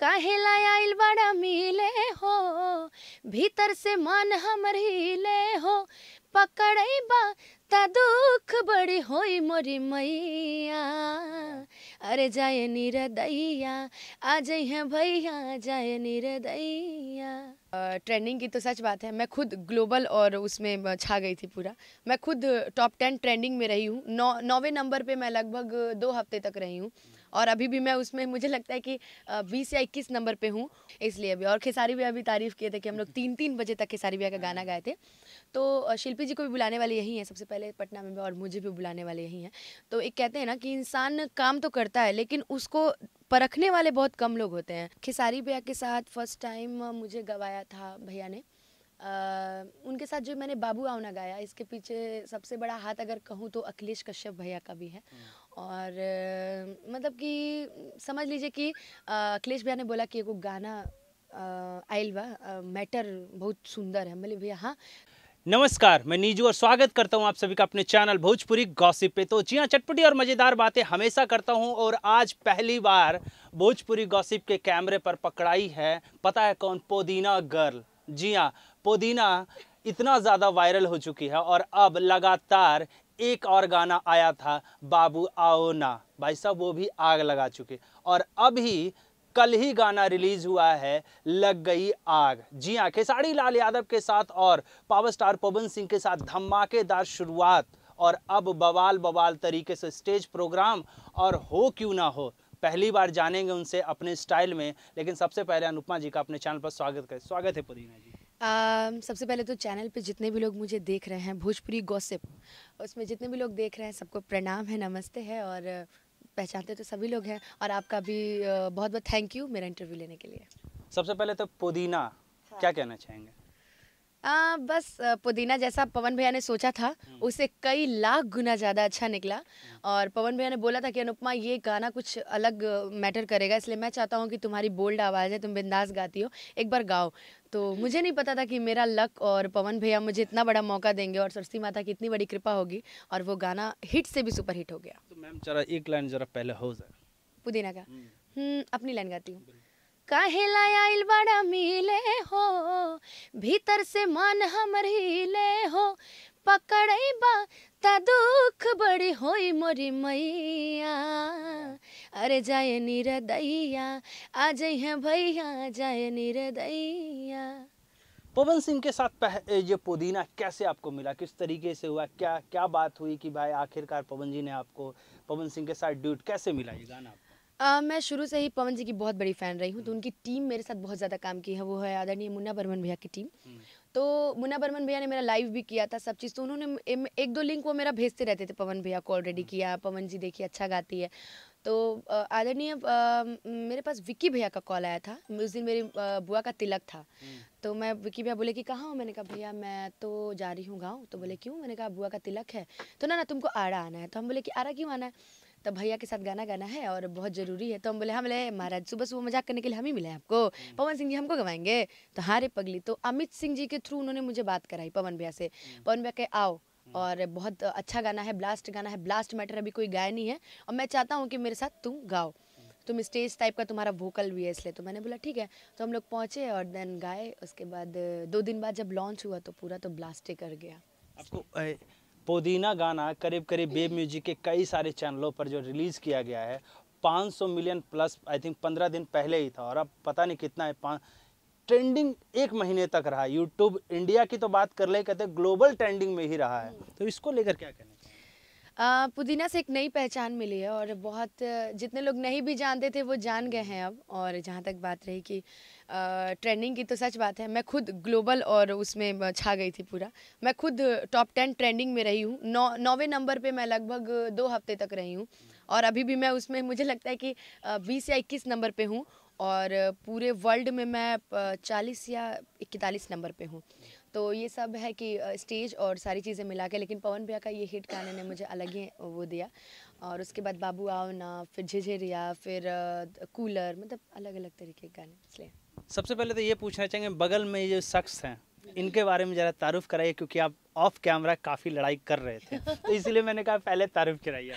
काहे लायाइल बड़ा मिले हो भीतर से मन हमर हिले हो पकड़े बा ता दुख बड़ी होई मोरी मैया अरे जाए दैया आ जाइ हैं भैया जाए दैया ट्रेंडिंग की तो सच बात है मैं खुद ग्लोबल और उसमें छा गई थी पूरा मैं खुद टॉप टेन ट्रेंडिंग में रही हूँ नौ नौवे नंबर पे मैं लगभग दो हफ्ते तक रही हूँ और अभी भी मैं उसमें मुझे लगता है कि बीस या इक्कीस नंबर पे हूँ इसलिए अभी और खेसारी भी अभी तारीफ़ किए थे कि हम लोग तीन तीन बजे तक खेसारी भैया का गाना गाए थे तो शिल्पी जी को भी बुलाने वाले यही हैं सबसे पहले पटना में और मुझे भी बुलाने वाले यही हैं तो एक कहते हैं ना कि इंसान काम तो करता है लेकिन उसको परखने वाले बहुत कम लोग होते हैं खेसारी भैया के साथ फर्स्ट टाइम मुझे गवाया था भैया ने उनके साथ जो मैंने बाबू आवना गाया इसके पीछे सबसे बड़ा हाथ अगर कहूँ तो अखिलेश कश्यप भैया का भी है हम्म। और मतलब कि समझ लीजिए कि अखिलेश भैया ने बोला कि एगो गाना आयल बा मैटर बहुत सुंदर है मतलब भैया हाँ नमस्कार मैं नीजू और स्वागत करता हूं आप सभी का अपने चैनल भोजपुरी गॉसिप पे तो जी हां चटपटी और मज़ेदार बातें हमेशा करता हूं और आज पहली बार भोजपुरी गॉसिप के कैमरे पर पकड़ाई है पता है कौन पोदीना गर्ल जी हाँ पुदीना इतना ज़्यादा वायरल हो चुकी है और अब लगातार एक और गाना आया था बाबू आओ ना भाई साहब वो भी आग लगा चुके और अभी कल ही गाना रिलीज हुआ है लग गई आग जी हाँ खेसारी लाल यादव के साथ और पावर स्टार पवन सिंह के साथ धमाकेदार शुरुआत और अब बवाल बवाल तरीके से स्टेज प्रोग्राम और हो क्यों ना हो पहली बार जानेंगे उनसे अपने स्टाइल में लेकिन सबसे पहले अनुपमा जी का अपने चैनल पर स्वागत करें स्वागत है पुदीना जी Uh, सबसे पहले तो चैनल पे जितने भी लोग मुझे देख रहे हैं भोजपुरी गॉसिप उसमें जितने भी लोग देख रहे हैं सबको प्रणाम है नमस्ते है और पहचानते तो सभी लोग हैं और आपका भी बहुत बहुत थैंक यू मेरा इंटरव्यू लेने के लिए सबसे पहले तो पुदीना हाँ। क्या कहना चाहेंगे आ, बस पुदीना जैसा पवन भैया ने सोचा था हम्म। उसे कई लाख गुना ज़्यादा अच्छा निकला हम्म। और पवन भैया ने बोला था कि अनुपमा ये गाना कुछ अलग मैटर करेगा इसलिए मैं चाहता हूँ कि तुम्हारी बोल्ड आवाज़ है तुम बिंदास गाती हो एक बार गाओ तो हम्म। मुझे नहीं पता था कि मेरा लक और पवन भैया मुझे इतना बड़ा मौका देंगे और सरस्वती माता की इतनी बड़ी कृपा होगी और वो गाना हिट से भी सुपर हिट हो गया तो मैम जरा एक लाइन जरा पहले हो जाए पुदीना का अपनी लाइन गाती हूँ काहे लायाइल बड़ा मिले हो भीतर से मन हमर हिले हो पकड़े बा ता दुख बड़ी होई मोरी मैया अरे जाए दैया आ जाए हैं भैया जाए दैया पवन सिंह के साथ पह, ये पुदीना कैसे आपको मिला किस तरीके से हुआ क्या क्या बात हुई कि भाई आखिरकार पवन जी ने आपको पवन सिंह के साथ ड्यूट कैसे मिला ये गाना आ, मैं शुरू से ही पवन जी की बहुत बड़ी फ़ैन रही हूँ तो हम्म। उनकी टीम मेरे साथ बहुत ज़्यादा काम की है वो है आदरणीय मुन्ना बर्मन भैया की टीम हम्म। तो मुन्ना बर्मन भैया ने मेरा लाइव भी किया था सब चीज़ तो उन्होंने एक दो लिंक वो मेरा भेजते रहते थे पवन भैया को ऑलरेडी हम्म। किया हाँ, पवन जी देखिए अच्छा गाती है तो आदरणीय मेरे पास विक्की भैया का कॉल आया था उस दिन मेरी बुआ का तिलक था तो मैं विक्की भैया बोले कि कहाँ हूँ मैंने कहा भैया मैं तो जा रही हूँ गाँव तो बोले क्यों मैंने कहा बुआ का तिलक है तो ना ना तुमको आड़ा आना है तो हम बोले कि आड़ा क्यों आना है तो भैया के साथ गाना गाना है और बहुत ज़रूरी है तो हम बोले हाँ बोले हाँ, महाराज सुबह सुबह मजाक करने के लिए हम ही मिले आपको हम्म। पवन सिंह जी हमको गवाएंगे तो हाँ रे पगली तो अमित सिंह जी के थ्रू उन्होंने मुझे बात कराई पवन भैया से हम्म। पवन भैया के आओ हम्म। और बहुत अच्छा गाना है ब्लास्ट गाना है ब्लास्ट मैटर अभी कोई गाया नहीं है और मैं चाहता हूँ कि मेरे साथ तुम गाओ तुम स्टेज टाइप का तुम्हारा वोकल भी है इसलिए तो मैंने बोला ठीक है तो हम लोग पहुँचे और देन गाए उसके बाद दो दिन बाद जब लॉन्च हुआ तो पूरा तो ब्लास्ट ही कर गया आपको पुदीना गाना करीब करीब बेब म्यूजिक के कई सारे चैनलों पर जो रिलीज़ किया गया है 500 मिलियन प्लस आई थिंक 15 दिन पहले ही था और अब पता नहीं कितना है पाँच ट्रेंडिंग एक महीने तक रहा यूट्यूब इंडिया की तो बात कर ले कहते ग्लोबल ट्रेंडिंग में ही रहा है तो इसको लेकर क्या कहना पुदीना से एक नई पहचान मिली है और बहुत जितने लोग नहीं भी जानते थे वो जान गए हम्म। हैं अब और जहाँ तक बात रही कि ट्रेंडिंग की तो सच बात है मैं खुद ग्लोबल और उसमें छा गई थी पूरा मैं खुद टॉप टेन ट्रेंडिंग में रही हूँ नौ नौवे नंबर पे मैं लगभग दो हफ्ते तक रही हूँ और अभी भी मैं उसमें मुझे लगता है कि बीस या इक्कीस नंबर पर हूँ और पूरे वर्ल्ड में मैं चालीस या इकतालीस नंबर पर हूँ तो ये सब है कि स्टेज और सारी चीज़ें मिला के लेकिन पवन भैया का ये हिट गाने ने मुझे अलग ही वो दिया और उसके बाद बाबू आओ ना फिर झिझेरिया फिर कूलर मतलब अलग अलग तरीके के गाने इसलिए सबसे पहले तो ये पूछना चाहेंगे बगल में ये शख्स हैं इनके बारे में ज़रा तारुफ कराइए क्योंकि आप ऑफ कैमरा काफ़ी लड़ाई कर रहे थे तो इसलिए मैंने कहा पहले तारुफ कराइए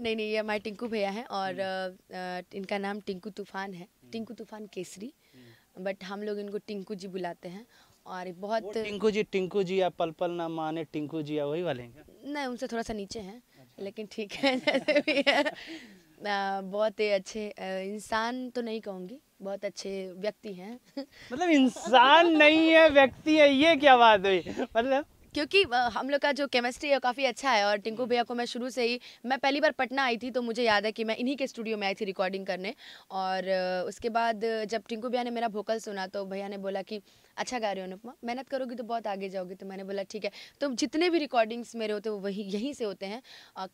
नहीं नहीं ये हमारे टिंकू भैया हैं और हम्म। इनका नाम टिंकू तूफान है हम्म। टिंकू तूफान केसरी हम्म। बट हम लोग इनको टिंकू जी बुलाते हैं और बहुत टिंकू जी टिंकू जी या पल पल ना माने टिंकू जी या वही वाले हैं नहीं उनसे थोड़ा सा नीचे हैं अच्छा। लेकिन ठीक है जैसे भी है आ, बहुत ही अच्छे इंसान तो नहीं कहूँगी बहुत अच्छे व्यक्ति हैं मतलब इंसान नहीं है व्यक्ति है ये क्या बात हुई मतलब क्योंकि हम लोग का जो केमिस्ट्री है काफ़ी अच्छा है और टिंकू हम्म। भैया को मैं शुरू से ही मैं पहली बार पटना आई थी तो मुझे याद है कि मैं इन्हीं के स्टूडियो में आई थी रिकॉर्डिंग करने और उसके बाद जब टिंकू भैया ने मेरा वोकल सुना तो भैया ने बोला कि अच्छा गा रहे हो अनुपमा मेहनत करोगी तो बहुत आगे जाओगी तो मैंने बोला ठीक है तो जितने भी रिकॉर्डिंग्स मेरे होते हैं वो वही यहीं से होते हैं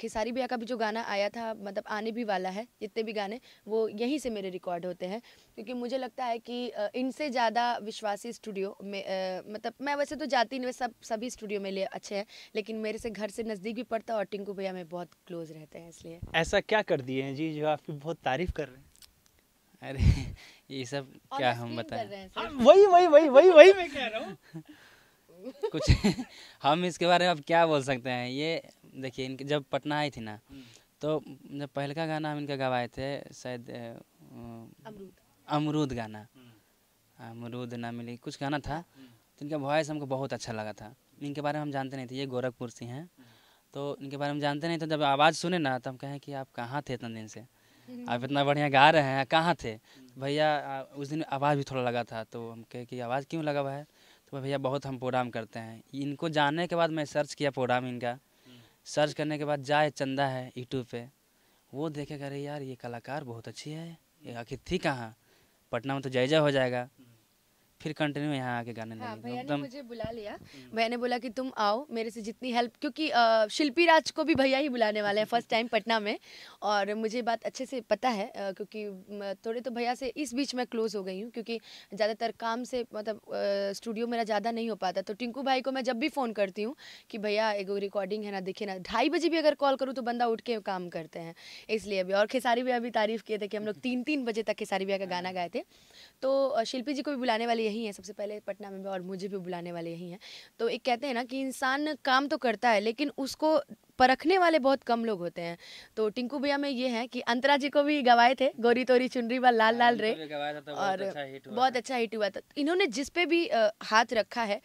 खेसारी भैया का भी जो गाना आया था मतलब आने भी वाला है जितने भी गाने वो यहीं से मेरे रिकॉर्ड होते हैं क्योंकि मुझे लगता है कि इनसे ज़्यादा विश्वासी स्टूडियो में मतलब मैं वैसे तो जाती नहीं सब सभी स्टूडियो स्टूडियो मेरे लिए अच्छे हैं लेकिन मेरे से घर से नज़दीक भी पड़ता है और टिंकू भैया में बहुत क्लोज रहते हैं इसलिए ऐसा क्या कर दिए हैं जी जो आपकी बहुत तारीफ कर रहे हैं अरे ये सब क्या हम बताएं हाँ, वही वही वही वही वही मैं कह रहा हूँ कुछ हम इसके बारे में अब क्या बोल सकते हैं ये देखिए इनके जब पटना आई थी ना हम्म। तो जब पहले का गाना हम इनका गवाए थे शायद अमरूद गाना हम्म। अमरूद ना मिली कुछ गाना था हम्म। तो इनका वॉयस हमको बहुत अच्छा लगा था इनके बारे में हम जानते नहीं थे ये गोरखपुर से हैं तो इनके बारे में जानते नहीं तो जब आवाज़ सुने ना तो हम कहें कि आप कहाँ थे इतना दिन से आप इतना बढ़िया गा रहे हैं कहाँ थे भैया उस दिन आवाज़ भी थोड़ा लगा था तो हम कहे कि आवाज़ क्यों लगा हुआ है तो भैया बहुत हम प्रोग्राम करते हैं इनको जानने के बाद मैं सर्च किया प्रोग्राम इनका सर्च करने के बाद जाए चंदा है यूट्यूब पे वो देखे कह रहे यार ये कलाकार बहुत अच्छी है ये आखिर थी कहाँ पटना में तो जय हो जाएगा फिर कंटिन्यू यहाँ आके गाने हाँ, लगे भैया ने मुझे बुला लिया भैया हम्म। ने बोला कि तुम आओ मेरे से जितनी हेल्प क्योंकि शिल्पी राज को भी भैया ही बुलाने वाले हैं फर्स्ट टाइम पटना में और मुझे बात अच्छे से पता है क्योंकि थोड़े तो भैया से इस बीच में क्लोज़ हो गई हूँ क्योंकि ज़्यादातर काम से मतलब स्टूडियो मेरा ज़्यादा नहीं हो पाता तो टिंकू भाई को मैं जब भी फ़ोन करती हूँ कि भैया एगो रिकॉर्डिंग है ना देखे ना ढाई बजे भी अगर कॉल करूँ तो बंदा उठ के काम करते हैं इसलिए अभी और खेसारी भैया भी तारीफ़ किए थे कि हम लोग तीन तीन बजे तक खेसारी भैया का गाना हाँ। गाए थे तो शिल्पी जी को भी बुलाने वाली यही है सबसे पहले पटना में भी और मुझे भी बुलाने वाले यही हैं तो एक कहते हैं ना कि इंसान काम तो करता है लेकिन उसको परखने वाले बहुत कम लोग होते हैं तो टिंकू भैया में ये है कि अंतरा जी को भी गवाए थे गोरी तोरी चुनरी व लाल लाल हाँ, रे तो और अच्छा बहुत अच्छा हिट हुआ था इन्होंने जिस पे भी हाथ रखा है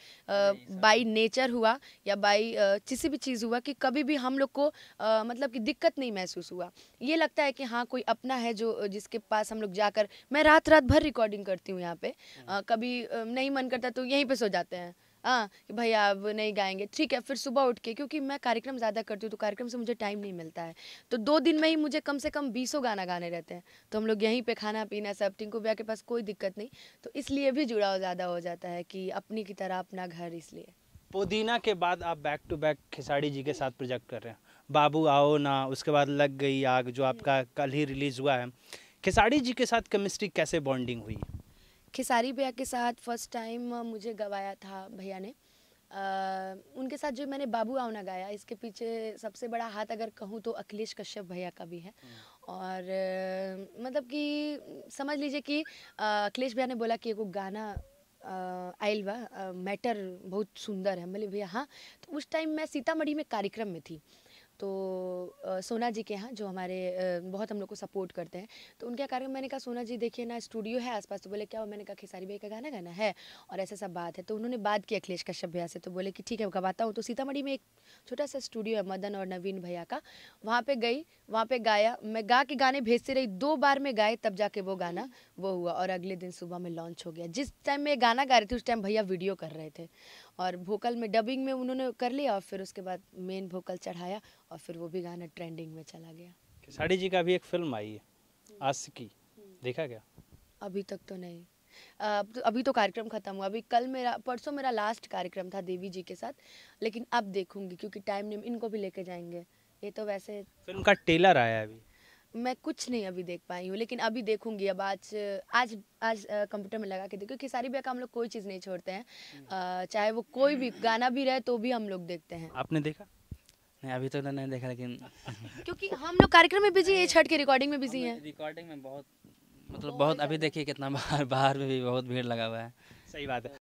बाई नेचर हुआ या बाई किसी भी चीज़ हुआ कि कभी भी हम लोग को मतलब कि दिक्कत नहीं महसूस हुआ ये लगता है कि हाँ कोई अपना है जो जिसके पास हम लोग जाकर मैं रात रात भर रिकॉर्डिंग करती हूँ यहाँ पे हम्म। कभी नहीं मन करता तो यहीं पर सो जाते हैं हाँ कि भैया अब नहीं गाएंगे ठीक है फिर सुबह उठ के क्योंकि मैं कार्यक्रम ज़्यादा करती हूँ तो कार्यक्रम से मुझे टाइम नहीं मिलता है तो दो दिन में ही मुझे कम से कम बीसों गाना गाने रहते हैं तो हम लोग यहीं पर खाना पीना सब टिंकू भैया के पास कोई दिक्कत नहीं तो इसलिए भी जुड़ाव ज़्यादा हो जाता है कि अपनी की तरह अपना घर इसलिए पुदीना के बाद आप बैक टू बैक खिसाड़ी जी के साथ प्रोजेक्ट कर रहे हैं बाबू आओ ना उसके बाद लग गई आग जो आपका कल ही रिलीज़ हुआ है खिसाड़ी जी के साथ केमिस्ट्री कैसे बॉन्डिंग हुई खेसारी भैया के साथ फर्स्ट टाइम मुझे गवाया था भैया ने आ, उनके साथ जो मैंने बाबू आवना गाया इसके पीछे सबसे बड़ा हाथ अगर कहूँ तो अखिलेश कश्यप भैया का भी है हम्म। और आ, मतलब कि समझ लीजिए कि अखिलेश भैया ने बोला कि एक गाना आयल मैटर बहुत सुंदर है मतलब भैया हाँ तो उस टाइम मैं सीतामढ़ी में कार्यक्रम में थी तो सोना जी के यहाँ जो हमारे बहुत हम लोग को सपोर्ट करते हैं तो उनके कारण मैंने कहा सोना जी देखिए ना स्टूडियो है आसपास तो बोले क्या हो मैंने कहा खेसारी भाई का गाना गाना है और ऐसा सब बात है तो उन्होंने बात की अखिलेश कश्यप भैया से तो बोले कि ठीक है गवाता हूँ तो सीतामढ़ी में एक छोटा सा स्टूडियो है मदन और नवीन भैया का वहाँ पर गई वहाँ पर गाया मैं गा के गाने भेजते रही दो बार में गाए तब जाके वो गाना वो हुआ और अगले दिन सुबह में लॉन्च हो गया जिस टाइम मैं गाना गा रही थी उस टाइम भैया वीडियो कर रहे थे और वोकल में डबिंग में उन्होंने कर लिया और फिर उसके बाद मेन वोकल चढ़ाया और फिर वो भी गाना ट्रेंडिंग में चला गया खेसारी जी का भी एक फिल्म आई है आज की देखा गया अभी तक तो नहीं आ, तो अभी तो कार्यक्रम खत्म हुआ अभी कल मेरा परसों मेरा लास्ट कार्यक्रम था देवी जी के साथ लेकिन अब देखूंगी क्योंकि टाइम नेम इनको भी लेके जाएंगे ये तो वैसे फिल्म का टेलर आया अभी मैं कुछ नहीं अभी देख पाई हूँ लेकिन अभी देखूंगी अब आज आज आज कंप्यूटर में लगा के देखो क्योंकि सारी भैया का हम लोग कोई चीज़ नहीं छोड़ते हैं हम्म। चाहे वो कोई भी गाना भी रहे तो भी हम लोग देखते हैं आपने देखा नहीं अभी तक तो नहीं देखा लेकिन क्योंकि हम लोग कार्यक्रम में बिजी है छठ के रिकॉर्डिंग में बिजी है रिकॉर्डिंग में बहुत मतलब बहुत अभी देखिए कितना बाहर बाहर में भी बहुत भीड़ लगा हुआ है सही बात है